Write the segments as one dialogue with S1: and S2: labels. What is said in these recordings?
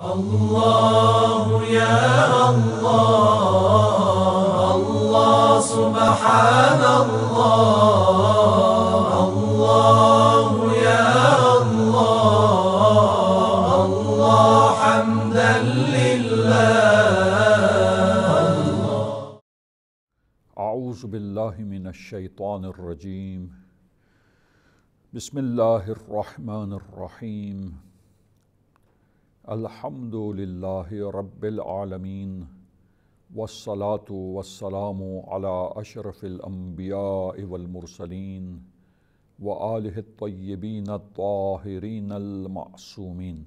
S1: الله يا الله الله سبحان الله الله يا الله الله حمدا لله أعوذ بالله من الشيطان الرجيم بسم الله الرحمن الرحيم الحمد لله رب العالمين والصلاة والسلام على أشرف الأنبياء والمرسلين وآله الطيبين الطاهرين المعصومين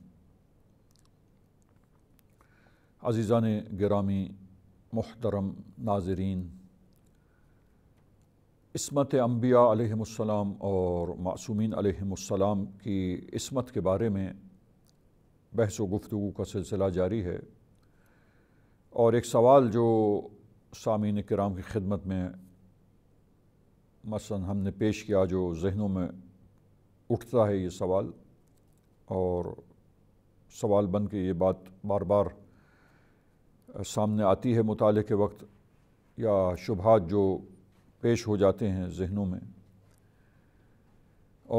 S1: عزیزان گرامی محترم ناظرین इसमत अम्बिया अलैहिस्सलाम और मासूमिन अलैहिस्सलाम की इसमत के बारे में बहस व गुफ्तु का सिलसिला जारी है और एक सवाल जो सामीन कराम की खिदमत में मसलन हमने पेश किया जो जहनों में उठता है ये सवाल और सवाल बन के ये बात बार बार सामने आती है मुताले के वक्त या शुभात जो पेश हो जाते हैं जहनों में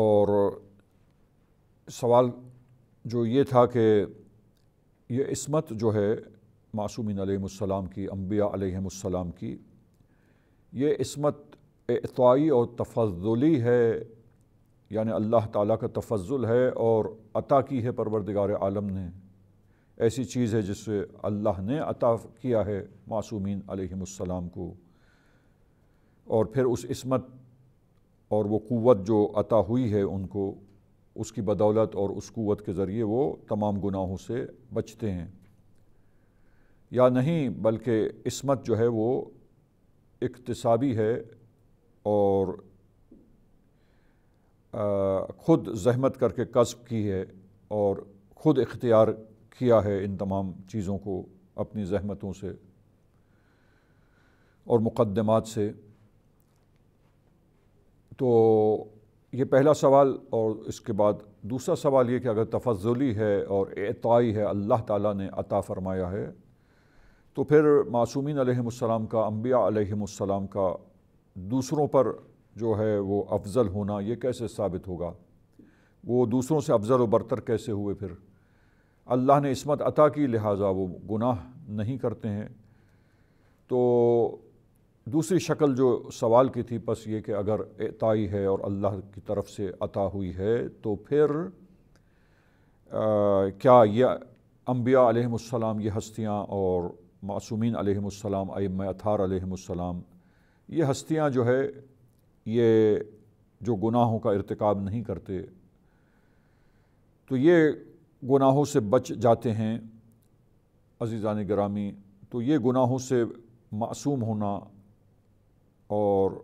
S1: और सवाल जो ये था कि ये इसमत जो है मासूमिन आलम की अम्बिया आलम की ये इसमत अतवाई और तफजुली है यानि अल्लाह ताला का तफजुल है और अता की है परवरदिगार आलम ने ऐसी चीज़ है जिससे अल्लाह ने अता किया है मासूमिन आलम को और फिर उस इसमत और वो क़वत जो अता हुई है उनको उसकी बदौलत और उस क़वत के ज़रिए वो तमाम गुनाहों से बचते हैं या नहीं बल्कि इसमत जो है वो इकतसाबी है और ख़ुद जहमत करके कस्ब की है और ख़ुद इख्तियार किया है इन तमाम चीज़ों को अपनी जहमतों से और मुक़दमात से तो ये पहला सवाल और इसके बाद दूसरा सवाल ये कि अगर तफजली है और एताई है अल्लाह ताला ने अता फ़रमाया है तो फिर मासूमिन अलैहिस्सलाम का अम्बिया अलैहिस्सलाम का दूसरों पर जो है वो अफजल होना ये कैसे साबित होगा वो दूसरों से अफजल व बरतर कैसे हुए फिर अल्लाह ने इसमत अता की लिहाजा वो गुनाह नहीं करते हैं तो दूसरी शक्ल जो सवाल की थी बस ये कि अगर एताई है और अल्लाह की तरफ से अता हुई है तो फिर आ, क्या यह अम्बिया आलम ये हस्तियाँ और मासूमिन आलम अम अथार आलम ये हस्तियाँ जो है ये जो गुनाहों का इरतकब नहीं करते तो ये गुनाहों से बच जाते हैं अजीज़ान ग्रामी तो ये गुनाहों से मासूम होना और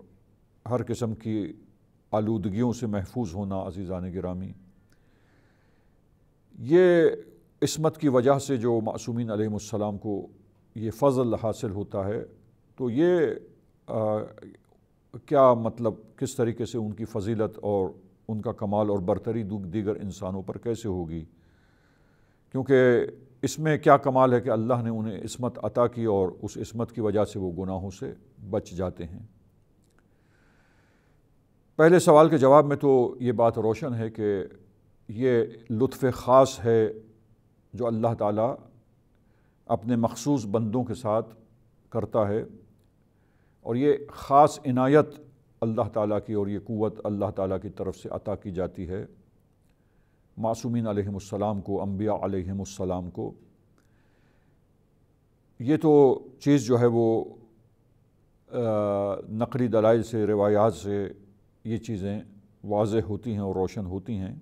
S1: हर किस्म की आलूदगियों से महफूज होना अजीज़ान गिरामी ये इसमत की वजह से जो मासूमिन अलैहिस्सलाम को ये फ़ल हासिल होता है तो ये आ, क्या मतलब किस तरीके से उनकी फजीलत और उनका कमाल और बरतरी दीगर इंसानों पर कैसे होगी क्योंकि इसमें क्या कमाल है कि अल्लाह ने उन्हें इसमत अता की और उस इसमत की वजह से वो गुनाहों से बच जाते हैं पहले सवाल के जवाब में तो ये बात रोशन है कि ये लुत्फ़ ख़ास है जो अल्लाह ताला अपने मखसूस बंदों के साथ करता है और ये ख़ास इनायत अल्लाह ताला की और ये क़वत अल्लाह ताला की तरफ से अता की जाती है मासूमिन अलैहिस्सलाम को अम्बिया अलैहिस्सलाम को ये तो चीज़ जो है वो नकली दलाइल से रवायात से ये चीज़ें वाज होती हैं और रोशन होती हैं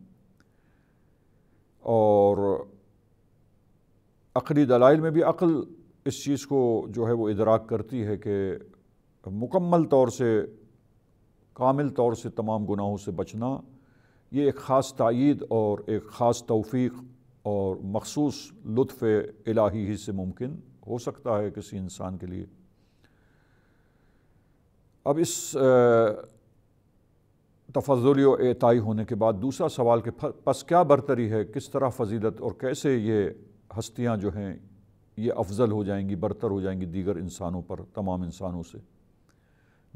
S1: और अकली दलाइल में भी अक़ल इस चीज़ को जो है वो इदराक करती है कि मुकम्मल तौर से कामिल तौर से तमाम गुनाहों से बचना ये एक ख़ास तइद और एक ख़ास तोफ़ी और मखसूस लुफ़ इलाही ही से मुमकिन हो सकता है किसी इंसान के लिए अब इस तफजल एताई होने के बाद दूसरा सवाल के पस क्या बरतरी है किस तरह फजीलत और कैसे ये हस्तियाँ जो हैं ये अफजल हो जाएंगी बरतर हो जाएंगी दीगर इंसानों पर तमाम इंसानों से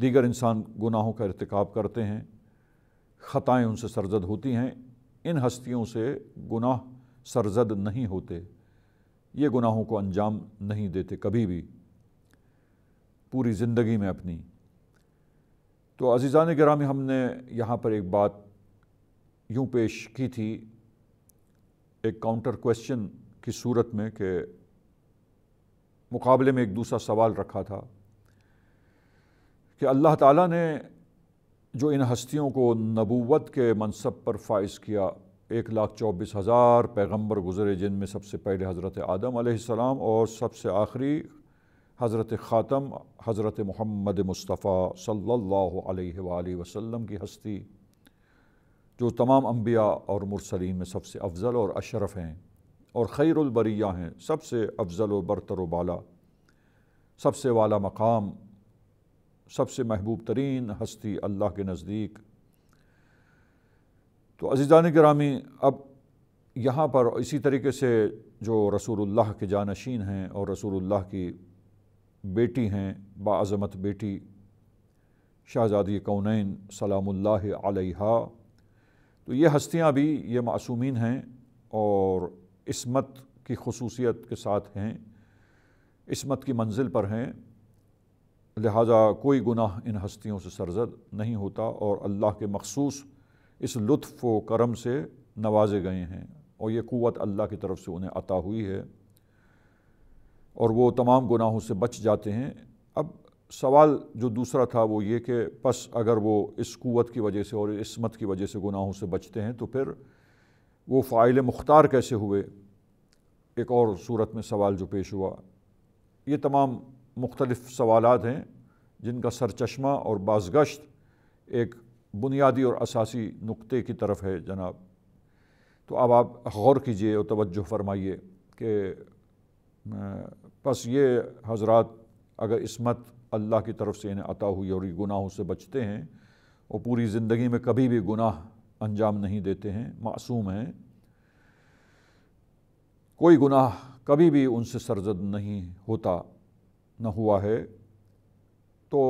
S1: दीगर इंसान गुनाहों का इरतकब करते हैं ख़ताएँ उनसे सरजद होती हैं इन हस्तियों से गुनाह सरजद नहीं होते ये गुनाहों को अंजाम नहीं देते कभी भी पूरी ज़िंदगी में अपनी तो अज़ीज़ान ग्रामी हमने यहाँ पर एक बात यूँ पेश की थी एक काउंटर क्वेश्चन की सूरत में कि मुकाबले में एक दूसरा सवाल रखा था कि अल्लाह ताला ने जो इन हस्तियों को नबूवत के मनसब पर फाइज किया एक लाख चौबीस हज़ार पैगम्बर गुजरे जिनमें सबसे पहले हज़रत आदम आसमाम और सबसे आखिरी हज़रत ख़ातम हज़रत मोहम्मद मुस्तफ़ा सल्लल्लाहु अलैहि वसल्लम की हस्ती जो तमाम अम्बिया और मुरसरीन में सबसे अफजल और अशरफ हैं और ख़ैरबरिया हैं सबसे अफजल और बरतर वाला सबसे वाला मकाम सबसे महबूब तरीन हस्ती अल्लाह के नज़दीक तो अजीज़ान ग्रामी अब यहाँ पर इसी तरीके से जो रसूलुल्लाह के जानशीन हैं और रसूलुल्लाह की बेटी हैं बाज़मत बेटी शहज़ादी कौनैन सलामुल्ला अलैहा तो ये हस्तियाँ भी ये मासूमिन हैं और इसमत की खसूसियत के साथ हैं इसमत की मंजिल पर हैं लिहाजा कोई गुनाह इन हस्तियों से सरजद नहीं होता और अल्लाह के मखसूस इस लुफ़ व करम से नवाजे गए हैं और ये क़वत अल्लाह की तरफ से उन्हें अता हुई है और वो तमाम गुनाहों से बच जाते हैं अब सवाल जो दूसरा था वो ये कि बस अगर वो इस क़वत की वजह से और इसमत की वजह से गुनाहों से बचते हैं तो फिर वो फ़ाइल मुख्तार कैसे हुए एक और सूरत में सवाल जो पेश हुआ ये तमाम मुख्तलफ़ सवाल हैं जिनका सरचश्मा और बाजगश्त एक बुनियादी और असासी नुक्ते की तरफ है जनाब तो अब आप गौर कीजिए और तवज्जो फरमाइए कि बस ये हजरत अगर इसमत अल्लाह की तरफ से इन्हें अता हुई और ये गुनाहों से बचते हैं वो पूरी ज़िंदगी में कभी भी गुनाह अंजाम नहीं देते हैं मासूम हैं कोई गुनाह कभी भी उनसे सरजद नहीं होता न हुआ है तो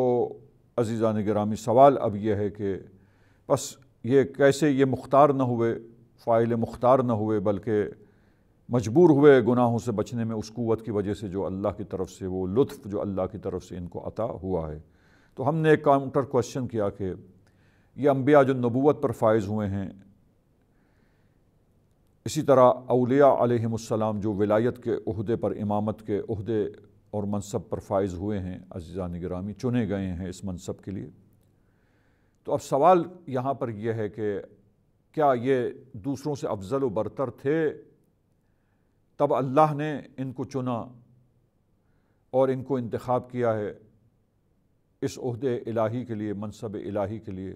S1: अजीज़ा ने गिरामी सवाल अब यह है कि बस ये कैसे ये मुख्तार न हुए फ़ाइल मुख्तार न हुए बल्कि मजबूर हुए गुनाहों से बचने में उस क़वत की वजह से जो अल्लाह की तरफ से वो लुत्फ़ जो अल्लाह की तरफ से इनको अता हुआ है तो हमने एक काउंटर क्वेश्चन किया कि ये अम्बिया जो नबूत पर फायज़ हुए हैं इसी तरह अलिया आलम जो विलायत के अहदे पर इमामत के अहदे और मनसब पर फायज़ हुए हैं अजीजा निगरामी चुने गए हैं इस मनसब के लिए तो अब सवाल यहाँ पर यह है कि क्या ये दूसरों से अफजल व बरतर थे तब अल्लाह ने इनको चुना और इनको इंतखब किया है इस अहदे इलाही के लिए मनसब इलाही के लिए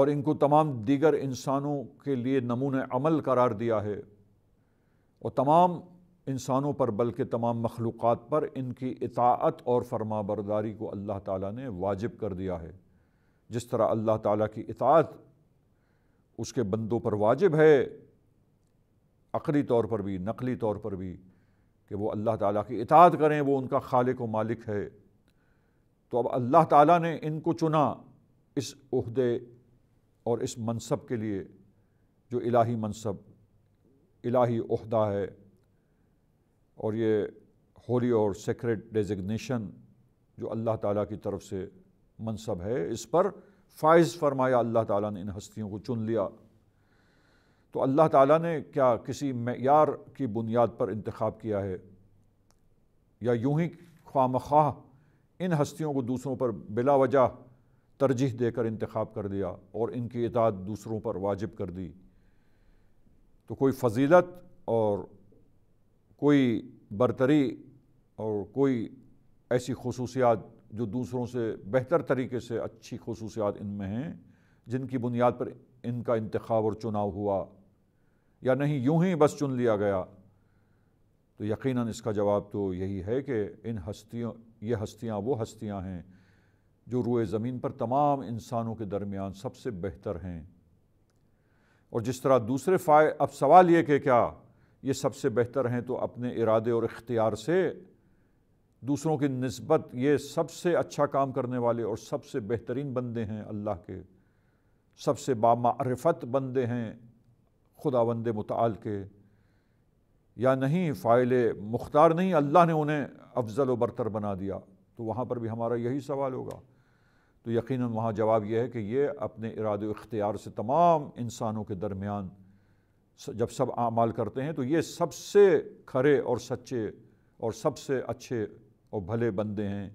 S1: और इनको तमाम दीगर इंसानों के लिए नमून अमल करार दिया है और तमाम इंसानों पर बल्कि तमाम मखलूक़ पर इनकी इतात और फरमा बरदारी को अल्लाह ताली ने वाजिब कर दिया है जिस तरह अल्लाह ताली की इतात उसके बंदों पर वाजिब है अकली तौर पर भी नकली तौर पर भी कि वो अल्लाह ताला की इतात करें वो उनका खालिक व मालिक है तो अब अल्लाह ताला ने इनको चुना इस उहदे और इस मनसब के लिए जो इलाही मनसब इलाही उहदा है और ये होली और सेक्रेट डेजिग्नेशन जो अल्लाह ताला की तरफ से मनसब है इस पर फाइज़ फरमाया अल्लाह ताला ने इन हस्तियों को चुन लिया तो अल्लाह ताला ने क्या किसी मैार की बुनियाद पर इंतखब किया है या यूं ही खाम खा इन हस्तियों को दूसरों पर बिला वजह तरजीह देकर इंतखब कर दिया और इनकी इतात दूसरों पर वाजिब कर दी तो कोई फजीलत और कोई बरतरी और कोई ऐसी खसूसियात जो दूसरों से बेहतर तरीके से अच्छी खसूसियात इनमें हैं जिनकी बुनियाद पर इनका इंतखब और चुनाव हुआ या नहीं यूं ही बस चुन लिया गया तो यकीनन इसका जवाब तो यही है कि इन हस्तियों ये हस्तियाँ वो हस्तियाँ हैं जो रुए ज़मीन पर तमाम इंसानों के दरमियान सबसे बेहतर हैं और जिस तरह दूसरे फाय अब सवाल ये कि क्या ये सबसे बेहतर हैं तो अपने इरादे और इख्तियार से दूसरों की नस्बत ये सबसे अच्छा काम करने वाले और सबसे बेहतरीन बंदे हैं अल्लाह के सबसे बामारफत बंदे हैं ख़ुदावंद मताल के या नहीं फ़ाइल मुख्तार नहीं अल्लाह ने उन्हें अफजल व बरतर बना दिया तो वहाँ पर भी हमारा यही सवाल होगा तो यकीन वहाँ जवाब यह है कि ये अपने इरादे इख्तियार से तमाम इंसानों के दरमियान जब सब आमाल करते हैं तो ये सबसे खरे और सच्चे और सबसे अच्छे और भले बंदे हैं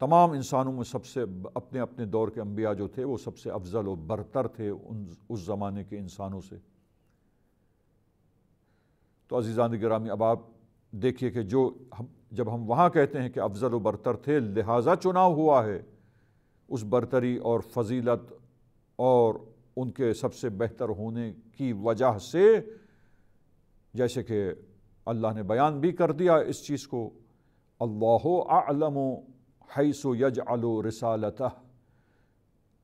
S1: तमाम इंसानों में सबसे अपने अपने दौर के अम्बिया जो थे वो सबसे अफजल और बरतर थे उन उस ज़माने के इंसानों से तो अजीज़ान ग्रामी अब आप देखिए कि जो हम जब हम वहाँ कहते हैं कि अफजल व बरतर थे लिहाजा चुनाव हुआ है उस बरतरी और फजीलत और उनके सबसे बेहतर होने की वजह से जैसे कि अल्लाह ने बयान भी कर दिया इस चीज़ को अल्लाह आलमो हईसो यज आलो रसालत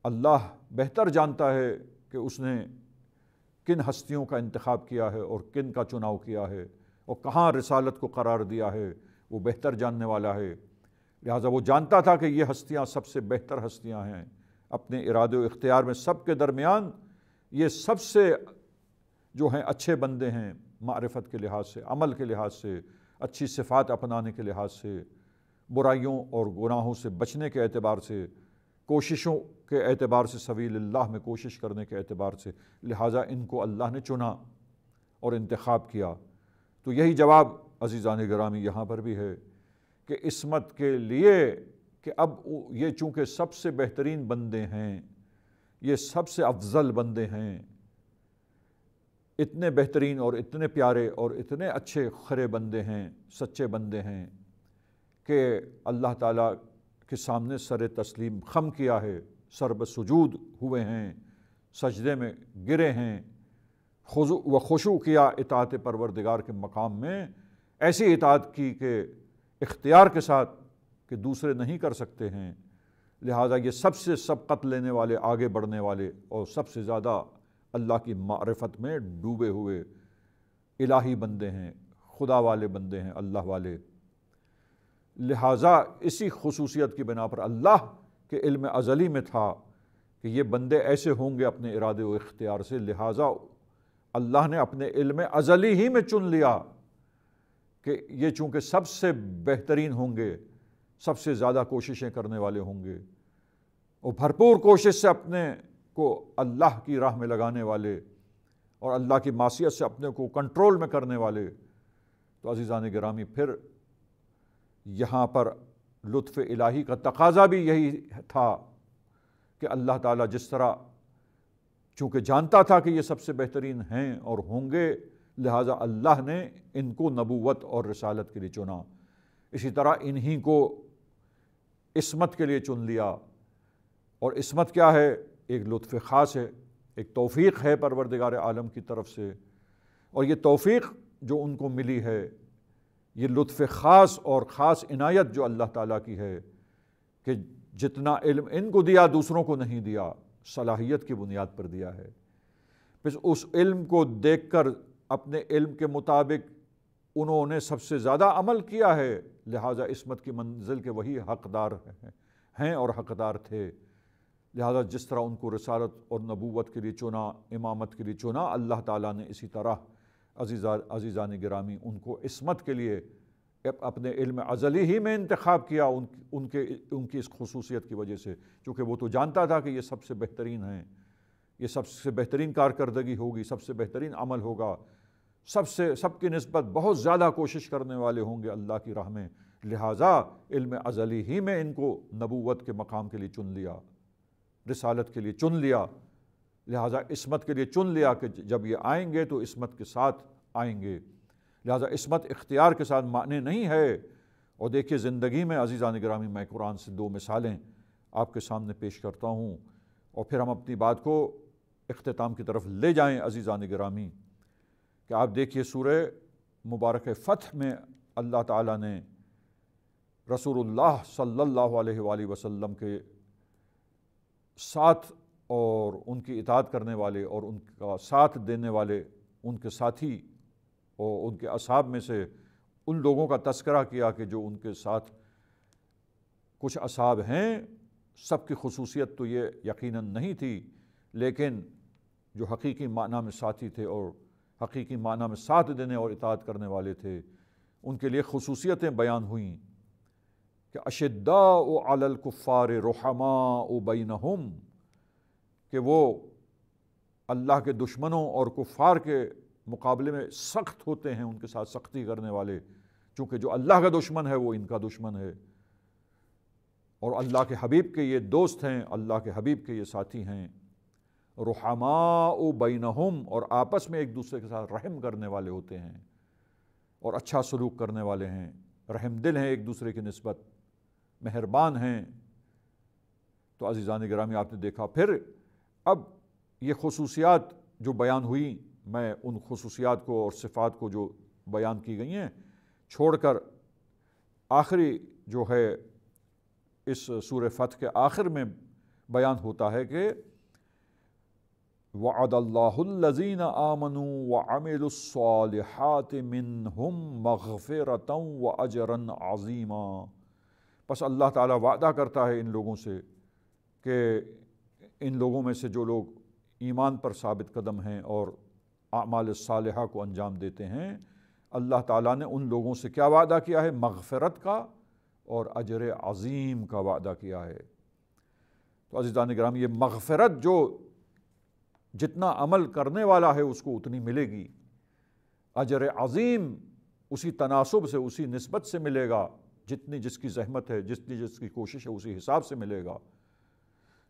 S1: अल्लाह बेहतर जानता है कि उसने किन हस्तियों का इंतखब किया है और किन का चुनाव किया है और कहाँ रिसालत को करार दिया है वो बेहतर जानने वाला है लिहाजा वो जानता था कि ये हस्तियाँ सबसे बेहतर हस्तियाँ हैं अपने इरादे इख्तियार में सब के दरमियान ये सबसे जो हैं अच्छे बंदे हैं मारफत के लिहाज से अमल के लिहाज से अच्छी सिफात अपनाने के लिहाज से बुराइयों और गुनाहों से बचने के अतबार से कोशिशों के अतबार से सवील में कोशिश करने के अतबार से लिहाजा इनको अल्लाह ने चुना और इंतखब किया तो यही जवाब अजीज़ान ग्रामी यहाँ पर भी है कि इसमत के लिए कि अब ये चूँकि सबसे बेहतरीन बंदे हैं ये सबसे अफजल बंदे हैं इतने बेहतरीन और इतने प्यारे और इतने अच्छे खरे बंदे हैं सच्चे बंदे हैं कि अल्लाह ताला के सामने सर तस्लीम खम किया है सरब सजूद हुए हैं सजदे में गिरे हैं व खुशु किया इतात परवरदिगार के मकाम में ऐसी इतात की कि इख्तियार के साथ कि दूसरे नहीं कर सकते हैं लिहाजा ये सबसे सबकत लेने वाले आगे बढ़ने वाले और सबसे ज़्यादा अल्लाह की मारफत में डूबे हुए इलाही बंदे हैं खुदा वाले बंदे हैं अल्लाह वाले लिहाजा इसी खसूसियत की बिना पर अल्लाह के इल्म अजली में था कि ये बंदे ऐसे होंगे अपने इरादे व इख्तियार से लिहाजा अल्लाह ने अपने इल्म अजली ही में चुन लिया कि ये चूँकि सबसे बेहतरीन होंगे सबसे ज़्यादा कोशिशें करने वाले होंगे और भरपूर कोशिश से अपने को अल्लाह की राह में लगाने वाले और अल्लाह की मासीत से अपने को कंट्रोल में करने वाले तो अजीज़ान ग्रामी फिर यहाँ पर लुत्फ़ इलाही का तकाजा भी यही था कि अल्लाह ताला जिस तरह चूँकि जानता था कि ये सबसे बेहतरीन हैं और होंगे लिहाजा अल्लाह ने इनको नबूवत और रसालत के लिए चुना इसी तरह इन्हीं को इसमत के लिए चुन लिया और इसमत क्या है एक लुत्फ़ ख़ास है एक तौफीक है परवरदिगार आलम की तरफ से और ये तौफीक जो उनको मिली है ये लुत्फ़ ख़ास और ख़ास इनायत जो अल्लाह ताला की है कि जितना इल्म इनको दिया दूसरों को नहीं दिया सलाहियत की बुनियाद पर दिया है बस उस इल्म को देख कर अपने इल्म के मुताबिक उन्होंने सबसे ज़्यादा अमल किया है लिहाजा इसमत की मंजिल के वही हकदार हैं हैं और हकदार थे लिहाजा जिस तरह उनको रसालत और नबूवत के लिए चुना इमामत के लिए चुना अल्लाह ताला ने इसी तरह अजीज़ा अजीज़ान ग्रामी उनको इसमत के लिए अपने इल्म अजली ही में इंतखब किया उन उनके उनकी इस खसूसियत की वजह से क्योंकि वो तो जानता था कि ये सबसे बेहतरीन हैं ये सबसे बेहतरीन कारकरी होगी सबसे बेहतरीन अमल होगा सबसे सबकी नस्बत बहुत ज़्यादा कोशिश करने वाले होंगे अल्लाह की राह में लिहाजा इल्म अजली ही में इनको नबूत के मकाम के लिए चुन लिया रिसालत के लिए चुन लिया लिहाजा इसमत के लिए चुन लिया कि जब ये आएंगे तो इसमत के साथ आएंगे लिहाजा इसमत इख्तियार के साथ माने नहीं है और देखिए ज़िंदगी में अजीज़ा निगरामी मैं कुरान से दो मिसालें आपके सामने पेश करता हूँ और फिर हम अपनी बात को अख्ताम की तरफ ले जाएँ अजीज़ा निगरामी कि आप देखिए सूर मुबारक फ़तह में अल्लाह ताला ने रसूलुल्लाह सल्लल्लाहु अलैहि वसल्लम के साथ और उनकी इतात करने वाले और उनका साथ देने वाले उनके साथी और उनके असाब में से उन लोगों का तस्करा किया कि जो उनके साथ कुछ असाब हैं सब की खसूसियत तो ये यकीन नहीं थी लेकिन जो हकीकी माना में साथी थे और हकीकी माना में साथ देने और इतात करने वाले थे उनके लिए खसूसियतें बयान हुई कि अशद्दा ओ अलकुफ़ार रहमा ओ बैन कि वो अल्लाह के दुश्मनों और कुफ़ार के मुकाबले में सख्त होते हैं उनके साथ सख्ती करने वाले चूँकि जो अल्लाह का दुश्मन है वो इनका दुश्मन है और अल्लाह के हबीब के ये दोस्त हैं अल्लाह के हबीब के ये साथी हैं रुहमा बैनहम और आपस में एक दूसरे के साथ रहम करने वाले होते हैं और अच्छा सलूक करने वाले हैं रहम दिल हैं एक दूसरे की नस्बत मेहरबान हैं तो अजीज़ान ग्रामी आपने देखा फिर अब ये खसूसियात जो बयान हुई मैं उन खसूसियात को और सिफ़ात को जो बयान की गई हैं छोड़ कर आखिरी जो है इस सूर फत के आखिर में बयान होता है कि वदल्लाजीन आमनु व अमिलसालहत मिन हम मगफ़रत व अजरन आज़ीमा बस अल्लाह ताला वादा करता है इन लोगों से कि इन लोगों में से जो लोग ईमान पर साबित कदम हैं और आमाल सालहा को अंजाम देते हैं अल्लाह ताला ने उन लोगों से क्या वादा किया है मगफ़रत का और अजर अज़ीम का वादा किया है तो अजीज़ान ग्राम ये मगफ़रत जो जितना अमल करने वाला है उसको उतनी मिलेगी अजर अज़ीम उसी तनासब से उसी नस्बत से मिलेगा जितनी जिसकी जहमत है जितनी जिसकी कोशिश है उसी हिसाब से मिलेगा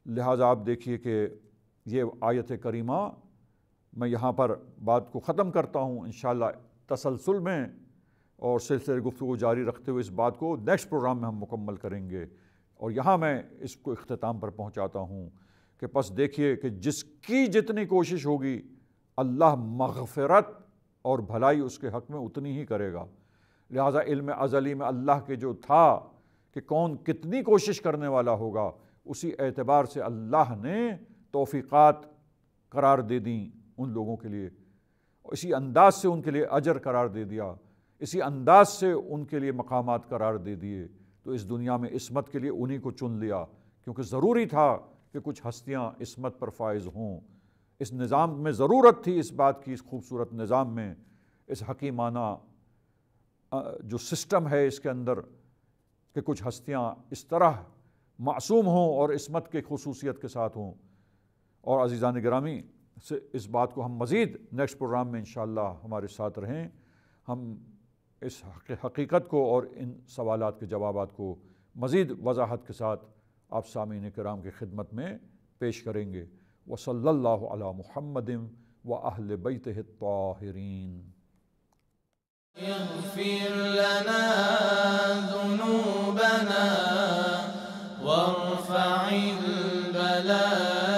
S1: लिहाजा आप देखिए कि ये आयत करीमा मैं यहाँ पर बात को ख़त्म करता हूँ इन तसलसल में और सिलसिले गुफ्तु जारी रखते हुए इस बात को नेक्स्ट प्रोग्राम में हम मुकम्मल करेंगे और यहाँ मैं इसको अख्ताम पर पहुँचाता हूँ कि बस देखिए कि जिसकी जितनी कोशिश होगी अल्लाह मगफ़रत और भलाई उसके हक़ में उतनी ही करेगा लिहाजा इल्म अज़ली में अल्लाह के जो था कि कौन कितनी कोशिश करने वाला होगा उसी एतबार से अल्लाह ने तोफ़ीक़ात करार दे दी उन लोगों के लिए इसी अंदाज से उनके लिए अजर करार दे दिया इसी अंदाज से उनके लिए मकाम करार दे दिए तो इस दुनिया में इसमत के लिए उन्हीं को चुन लिया क्योंकि ज़रूरी था कि कुछ हस्तियाँ इसमत पर फायज़ हों इस निज़ाम में ज़रूरत थी इस बात की इस खूबसूरत निज़ाम में इस हकीमाना जो सिस्टम है इसके अंदर कि कुछ हस्तियाँ इस तरह मासूम हों और इसमत के खसूसियत के साथ हों और अजीज़ान ग्रामी से इस बात को हम मज़ीद नेक्स्ट प्रोग्राम में इन हमारे साथ रहें हम इस हकीकत को और इन सवाल के जवाब को मज़ीद वजाहत के साथ आप सामीन कराम की खिदमत में पेश करेंगे वसल्ला महमद व अहल बैत ताहरीन يغفر لنا ذنوبنا وارفع البلاء